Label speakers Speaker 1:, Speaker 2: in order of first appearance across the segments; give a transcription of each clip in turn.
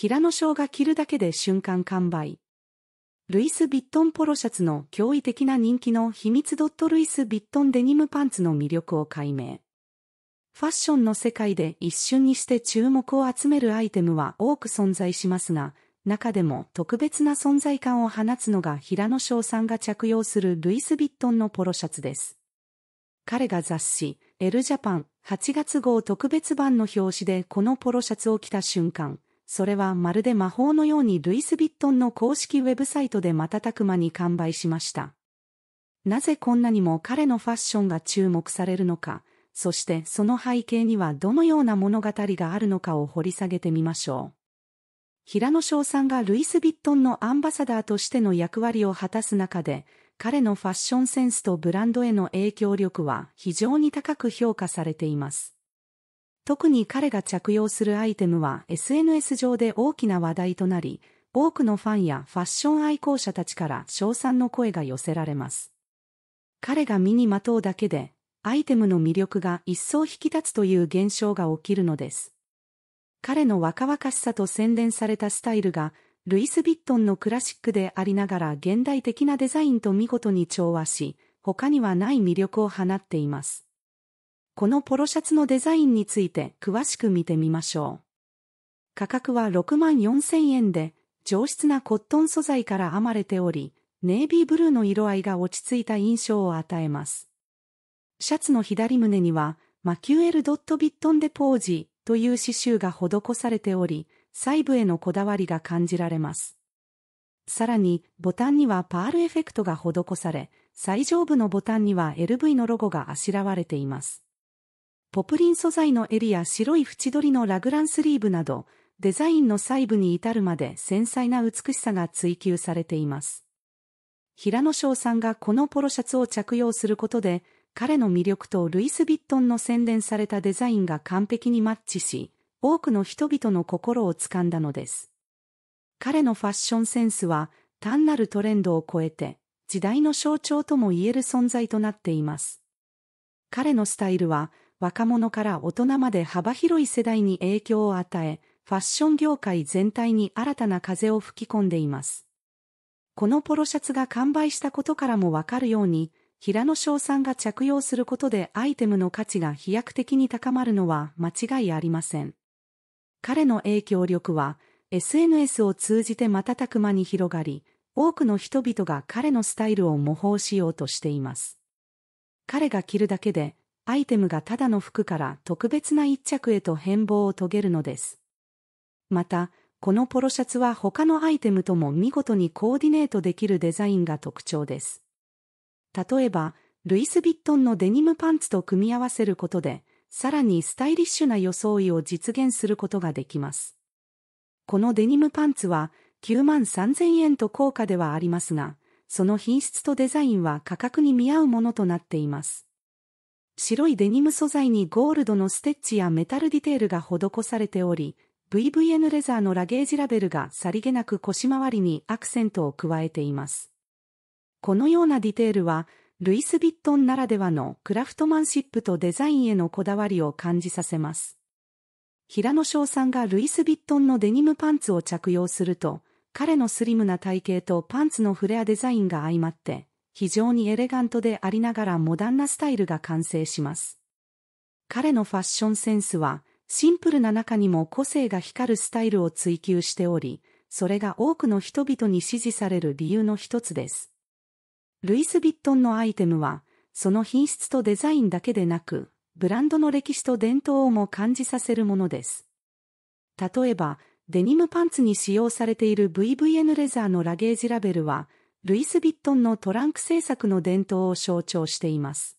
Speaker 1: 平野翔が着るだけで瞬間完売。ルイス・ヴィットンポロシャツの驚異的な人気の秘密ドットルイス・ヴィットンデニムパンツの魅力を解明。ファッションの世界で一瞬にして注目を集めるアイテムは多く存在しますが、中でも特別な存在感を放つのが平野翔さんが着用するルイス・ヴィットンのポロシャツです。彼が雑誌、エルジャパン8月号特別版の表紙でこのポロシャツを着た瞬間、それはまるで魔法のようにルイス・ビットンの公式ウェブサイトで瞬く間に完売しました。なぜこんなにも彼のファッションが注目されるのか、そしてその背景にはどのような物語があるのかを掘り下げてみましょう。平野翔さんがルイス・ビットンのアンバサダーとしての役割を果たす中で、彼のファッションセンスとブランドへの影響力は非常に高く評価されています。特に彼が着用するアイテムは SNS 上で大きな話題となり、多くのファンやファッション愛好者たちから称賛の声が寄せられます。彼が身にまとうだけで、アイテムの魅力が一層引き立つという現象が起きるのです。彼の若々しさと洗練されたスタイルが、ルイス・ビットンのクラシックでありながら現代的なデザインと見事に調和し、他にはない魅力を放っています。このポロシャツのデザインについて詳しく見てみましょう。価格は6万4千円で、上質なコットン素材から編まれており、ネイビーブルーの色合いが落ち着いた印象を与えます。シャツの左胸には、マキュエル・ドット・ビットン・デ・ポージーという刺繍が施されており、細部へのこだわりが感じられます。さらに、ボタンにはパールエフェクトが施され、最上部のボタンには LV のロゴがあしらわれています。ポプリン素材の襟や白い縁取りのラグランスリーブなど、デザインの細部に至るまで繊細な美しさが追求されています。平野翔さんがこのポロシャツを着用することで、彼の魅力とルイス・ヴィットンの洗練されたデザインが完璧にマッチし、多くの人々の心をつかんだのです。彼のファッションセンスは、単なるトレンドを超えて、時代の象徴とも言える存在となっています。彼のスタイルは、若者から大人まで幅広い世代に影響を与え、ファッション業界全体に新たな風を吹き込んでいます。このポロシャツが完売したことからもわかるように、平野翔さんが着用することでアイテムの価値が飛躍的に高まるのは間違いありません。彼の影響力は SNS を通じて瞬く間に広がり、多くの人々が彼のスタイルを模倣しようとしています。彼が着るだけでアイテムがただの服から特別な一着へと変貌を遂げるのです。また、このポロシャツは他のアイテムとも見事にコーディネートできるデザインが特徴です。例えば、ルイス・ヴィットンのデニムパンツと組み合わせることで、さらにスタイリッシュな装いを実現することができます。このデニムパンツは9万3000円と高価ではありますが、その品質とデザインは価格に見合うものとなっています。白いデニム素材にゴールドのステッチやメタルディテールが施されており、VVN レザーのラゲージラベルがさりげなく腰回りにアクセントを加えています。このようなディテールは、ルイス・ヴィットンならではのクラフトマンシップとデザインへのこだわりを感じさせます。平野翔さんがルイス・ヴィットンのデニムパンツを着用すると、彼のスリムな体型とパンツのフレアデザインが相まって、非常にエレガントでありながらモダンなスタイルが完成します。彼のファッションセンスは、シンプルな中にも個性が光るスタイルを追求しており、それが多くの人々に支持される理由の一つです。ルイス・ヴィットンのアイテムは、その品質とデザインだけでなく、ブランドの歴史と伝統をも感じさせるものです。例えば、デニムパンツに使用されている VVN レザーのラゲージラベルは、ルイス・ヴィットンのトランク政策の伝統を象徴しています。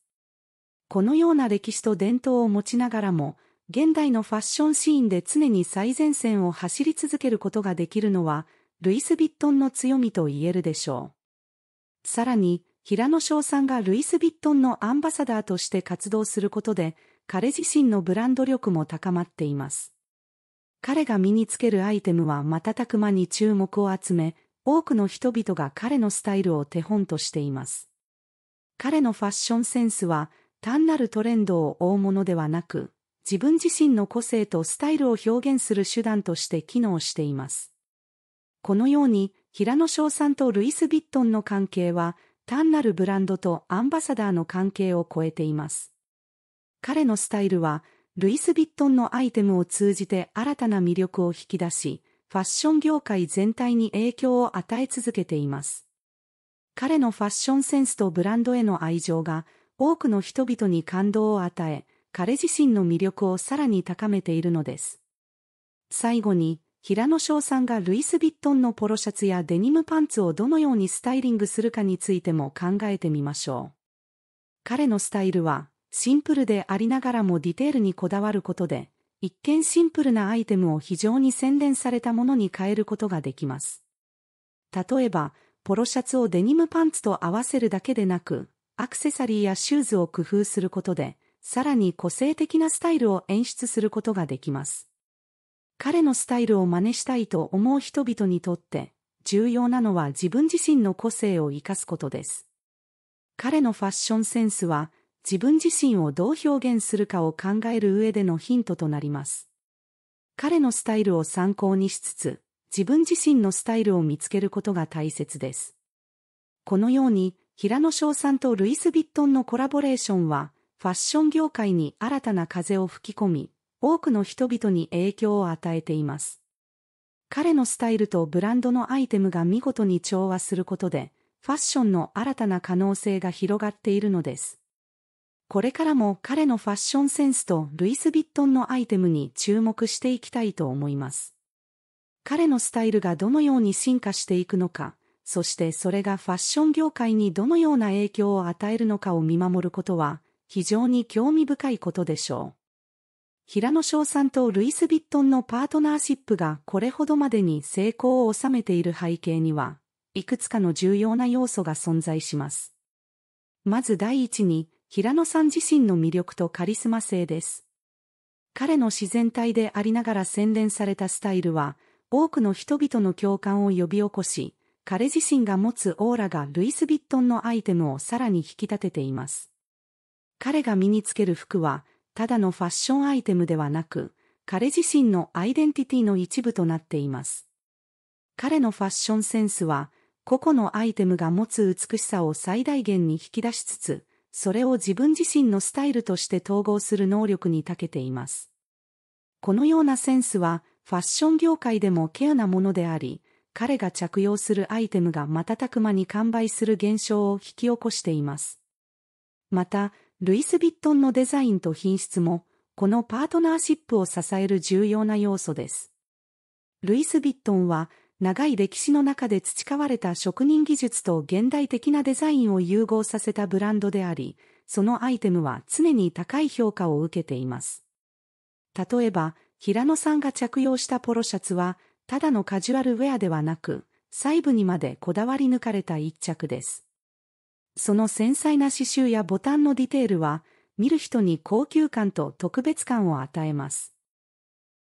Speaker 1: このような歴史と伝統を持ちながらも、現代のファッションシーンで常に最前線を走り続けることができるのは、ルイス・ヴィットンの強みと言えるでしょう。さらに、平野翔さんがルイス・ヴィットンのアンバサダーとして活動することで、彼自身のブランド力も高まっています。彼が身につけるアイテムは瞬く間に注目を集め、多くの人々が彼のスタイルを手本としています。彼のファッションセンスは単なるトレンドを追うものではなく、自分自身の個性とスタイルを表現する手段として機能しています。このように、平野翔さんとルイス・ヴィットンの関係は、単なるブランドとアンバサダーの関係を超えています。彼のスタイルは、ルイス・ヴィットンのアイテムを通じて新たな魅力を引き出し、ファッション業界全体に影響を与え続けています。彼のファッションセンスとブランドへの愛情が多くの人々に感動を与え、彼自身の魅力をさらに高めているのです。最後に、平野翔さんがルイス・ビットンのポロシャツやデニムパンツをどのようにスタイリングするかについても考えてみましょう。彼のスタイルは、シンプルでありながらもディテールにこだわることで、一見シンプルなアイテムを非常に洗練されたものに変えることができます。例えば、ポロシャツをデニムパンツと合わせるだけでなく、アクセサリーやシューズを工夫することで、さらに個性的なスタイルを演出することができます。彼のスタイルを真似したいと思う人々にとって、重要なのは自分自身の個性を生かすことです。彼のファッションセンスは、自分自身をどう表現するかを考える上でのヒントとなります。彼のスタイルを参考にしつつ、自分自身のスタイルを見つけることが大切です。このように、平野翔さんとルイス・ビットンのコラボレーションは、ファッション業界に新たな風を吹き込み、多くの人々に影響を与えています。彼のスタイルとブランドのアイテムが見事に調和することで、ファッションの新たな可能性が広がっているのです。これからも彼のファッションセンスとルイス・ヴィットンのアイテムに注目していきたいと思います。彼のスタイルがどのように進化していくのか、そしてそれがファッション業界にどのような影響を与えるのかを見守ることは、非常に興味深いことでしょう。平野翔さんとルイス・ヴィットンのパートナーシップがこれほどまでに成功を収めている背景には、いくつかの重要な要素が存在します。まず第一に、平野さん自身の魅力とカリスマ性です。彼の自然体でありながら洗練されたスタイルは、多くの人々の共感を呼び起こし、彼自身が持つオーラがルイス・ヴィットンのアイテムをさらに引き立てています。彼が身につける服は、ただのファッションアイテムではなく、彼自身のアイデンティティの一部となっています。彼のファッションセンスは、個々のアイテムが持つ美しさを最大限に引き出しつつ、それを自分自身のスタイルとして統合する能力に長けています。このようなセンスは、ファッション業界でもケアなものであり、彼が着用するアイテムが瞬く間に完売する現象を引き起こしています。また、ルイス・ヴィットンのデザインと品質も、このパートナーシップを支える重要な要素です。ルイス・ビットンは、長い歴史の中で培われた職人技術と現代的なデザインを融合させたブランドであり、そのアイテムは常に高い評価を受けています。例えば、平野さんが着用したポロシャツは、ただのカジュアルウェアではなく、細部にまでこだわり抜かれた一着です。その繊細な刺繍やボタンのディテールは、見る人に高級感と特別感を与えます。